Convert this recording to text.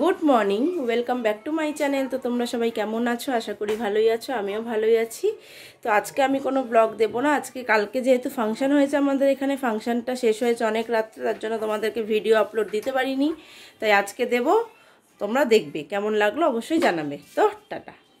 good morning welcome back to my channel তো তোমরা সবাই কেমন আছো আশা করি ভালোই আছো আমিও ভালোই আছি তো আজকে আমি কোনো ব্লগ দেব না আজকে কালকে যেহেতু ফাংশন হয়েছে আমাদের এখানে ফাংশনটা শেষ হয়েছে অনেক রাত্রে তার জন্য তোমাদেরকে ভিডিও আপলোড দিতে পারিনি তাই আজকে দেব তোমরা দেখবে কেমন লাগলো অবশ্যই জানাবে তো টাটা